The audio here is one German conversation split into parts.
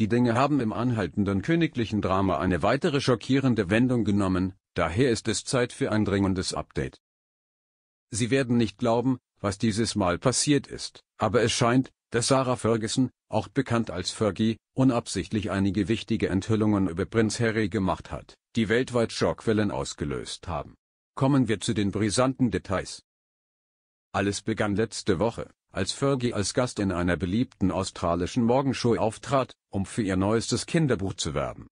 Die Dinge haben im anhaltenden königlichen Drama eine weitere schockierende Wendung genommen, daher ist es Zeit für ein dringendes Update. Sie werden nicht glauben, was dieses Mal passiert ist, aber es scheint, dass Sarah Ferguson, auch bekannt als Fergie, unabsichtlich einige wichtige Enthüllungen über Prinz Harry gemacht hat, die weltweit Schockwellen ausgelöst haben. Kommen wir zu den brisanten Details. Alles begann letzte Woche, als Fergie als Gast in einer beliebten australischen Morgenshow auftrat, um für ihr neuestes Kinderbuch zu werben.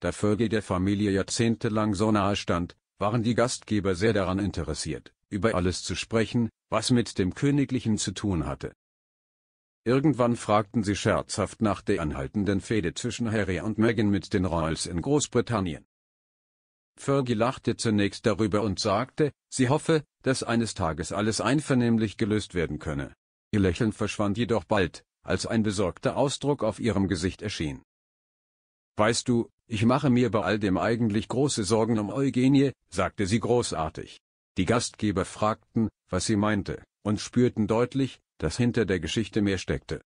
Da Fergie der Familie jahrzehntelang so nahe stand, waren die Gastgeber sehr daran interessiert, über alles zu sprechen, was mit dem Königlichen zu tun hatte. Irgendwann fragten sie scherzhaft nach der anhaltenden Fehde zwischen Harry und Meghan mit den Royals in Großbritannien. Fergie lachte zunächst darüber und sagte, sie hoffe, dass eines Tages alles einvernehmlich gelöst werden könne. Ihr Lächeln verschwand jedoch bald, als ein besorgter Ausdruck auf ihrem Gesicht erschien. Weißt du, ich mache mir bei all dem eigentlich große Sorgen um Eugenie, sagte sie großartig. Die Gastgeber fragten, was sie meinte, und spürten deutlich, dass hinter der Geschichte mehr steckte.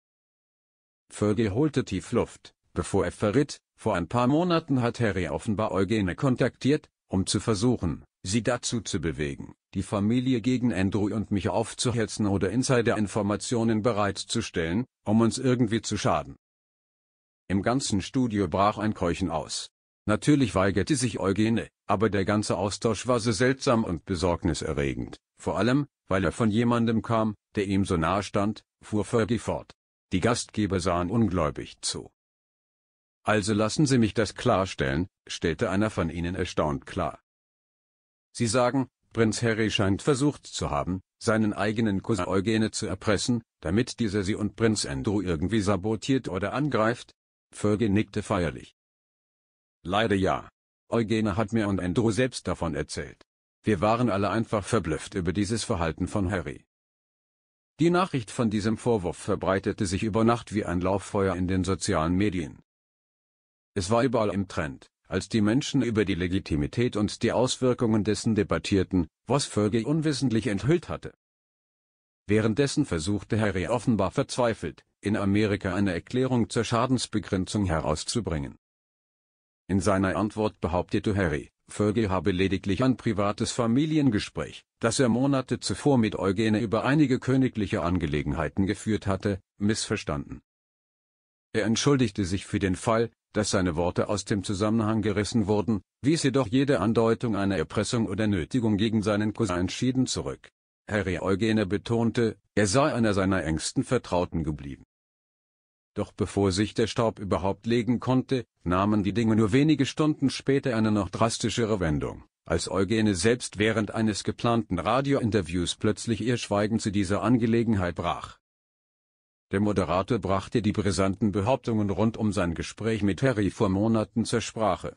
Fergie holte tief Luft, Bevor er verritt, vor ein paar Monaten hat Harry offenbar Eugene kontaktiert, um zu versuchen, sie dazu zu bewegen, die Familie gegen Andrew und mich aufzuhetzen oder Insider-Informationen bereitzustellen, um uns irgendwie zu schaden. Im ganzen Studio brach ein Keuchen aus. Natürlich weigerte sich Eugene, aber der ganze Austausch war so seltsam und besorgniserregend, vor allem, weil er von jemandem kam, der ihm so nahe stand, fuhr Fergie fort. Die Gastgeber sahen ungläubig zu. Also lassen Sie mich das klarstellen, stellte einer von ihnen erstaunt klar. Sie sagen, Prinz Harry scheint versucht zu haben, seinen eigenen Cousin Eugene zu erpressen, damit dieser sie und Prinz Andrew irgendwie sabotiert oder angreift? Fergie nickte feierlich. Leider ja. Eugene hat mir und Andrew selbst davon erzählt. Wir waren alle einfach verblüfft über dieses Verhalten von Harry. Die Nachricht von diesem Vorwurf verbreitete sich über Nacht wie ein Lauffeuer in den sozialen Medien. Es war überall im Trend, als die Menschen über die Legitimität und die Auswirkungen dessen debattierten, was Fergie unwissentlich enthüllt hatte. Währenddessen versuchte Harry offenbar verzweifelt, in Amerika eine Erklärung zur Schadensbegrenzung herauszubringen. In seiner Antwort behauptete Harry, Fergie habe lediglich ein privates Familiengespräch, das er Monate zuvor mit Eugene über einige königliche Angelegenheiten geführt hatte, missverstanden. Er entschuldigte sich für den Fall, dass seine Worte aus dem Zusammenhang gerissen wurden, wies jedoch jede Andeutung einer Erpressung oder Nötigung gegen seinen Cousin entschieden zurück. Harry Eugene betonte, er sei einer seiner engsten Vertrauten geblieben. Doch bevor sich der Staub überhaupt legen konnte, nahmen die Dinge nur wenige Stunden später eine noch drastischere Wendung, als Eugene selbst während eines geplanten Radiointerviews plötzlich ihr Schweigen zu dieser Angelegenheit brach. Der Moderator brachte die brisanten Behauptungen rund um sein Gespräch mit Harry vor Monaten zur Sprache.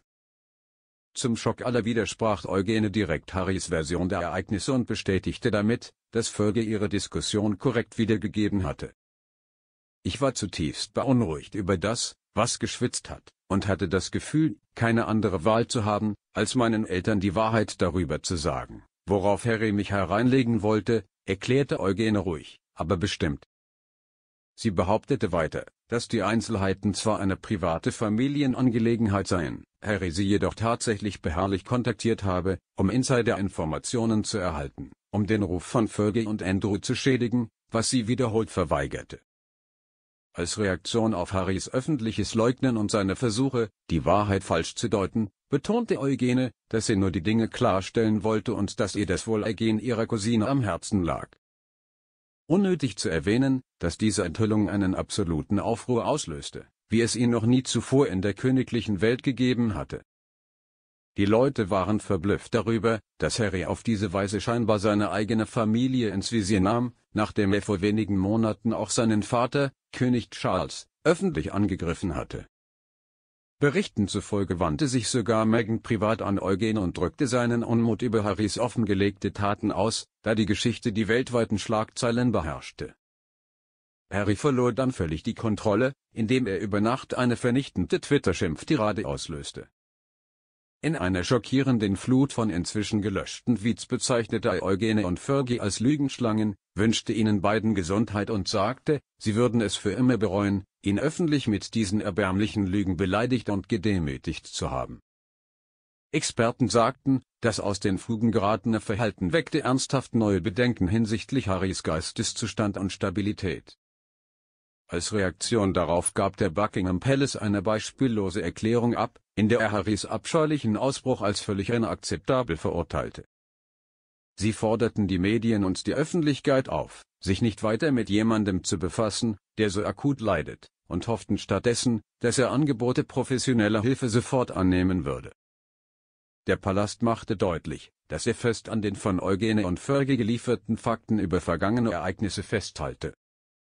Zum Schock aller widersprach Eugene direkt Harrys Version der Ereignisse und bestätigte damit, dass Folge ihre Diskussion korrekt wiedergegeben hatte. Ich war zutiefst beunruhigt über das, was geschwitzt hat, und hatte das Gefühl, keine andere Wahl zu haben, als meinen Eltern die Wahrheit darüber zu sagen, worauf Harry mich hereinlegen wollte, erklärte Eugene ruhig, aber bestimmt. Sie behauptete weiter, dass die Einzelheiten zwar eine private Familienangelegenheit seien, Harry sie jedoch tatsächlich beharrlich kontaktiert habe, um Insider-Informationen zu erhalten, um den Ruf von Fergie und Andrew zu schädigen, was sie wiederholt verweigerte. Als Reaktion auf Harrys öffentliches Leugnen und seine Versuche, die Wahrheit falsch zu deuten, betonte Eugene, dass sie nur die Dinge klarstellen wollte und dass ihr das Wohlergehen ihrer Cousine am Herzen lag. Unnötig zu erwähnen, dass diese Enthüllung einen absoluten Aufruhr auslöste, wie es ihn noch nie zuvor in der königlichen Welt gegeben hatte. Die Leute waren verblüfft darüber, dass Harry auf diese Weise scheinbar seine eigene Familie ins Visier nahm, nachdem er vor wenigen Monaten auch seinen Vater, König Charles, öffentlich angegriffen hatte. Berichten zufolge wandte sich sogar Megan privat an Eugen und drückte seinen Unmut über Harrys offengelegte Taten aus, da die Geschichte die weltweiten Schlagzeilen beherrschte. Harry verlor dann völlig die Kontrolle, indem er über Nacht eine vernichtende Twitter-Schimpftirade auslöste. In einer schockierenden Flut von inzwischen gelöschten Tweets bezeichnete Eugene und Fergie als Lügenschlangen, wünschte ihnen beiden Gesundheit und sagte, sie würden es für immer bereuen, ihn öffentlich mit diesen erbärmlichen Lügen beleidigt und gedemütigt zu haben. Experten sagten, das aus den Fugen geratene Verhalten weckte ernsthaft neue Bedenken hinsichtlich Harrys Geisteszustand und Stabilität. Als Reaktion darauf gab der Buckingham Palace eine beispiellose Erklärung ab, in der er Harrys abscheulichen Ausbruch als völlig inakzeptabel verurteilte. Sie forderten die Medien und die Öffentlichkeit auf, sich nicht weiter mit jemandem zu befassen, der so akut leidet, und hofften stattdessen, dass er Angebote professioneller Hilfe sofort annehmen würde. Der Palast machte deutlich, dass er fest an den von Eugene und Förge gelieferten Fakten über vergangene Ereignisse festhalte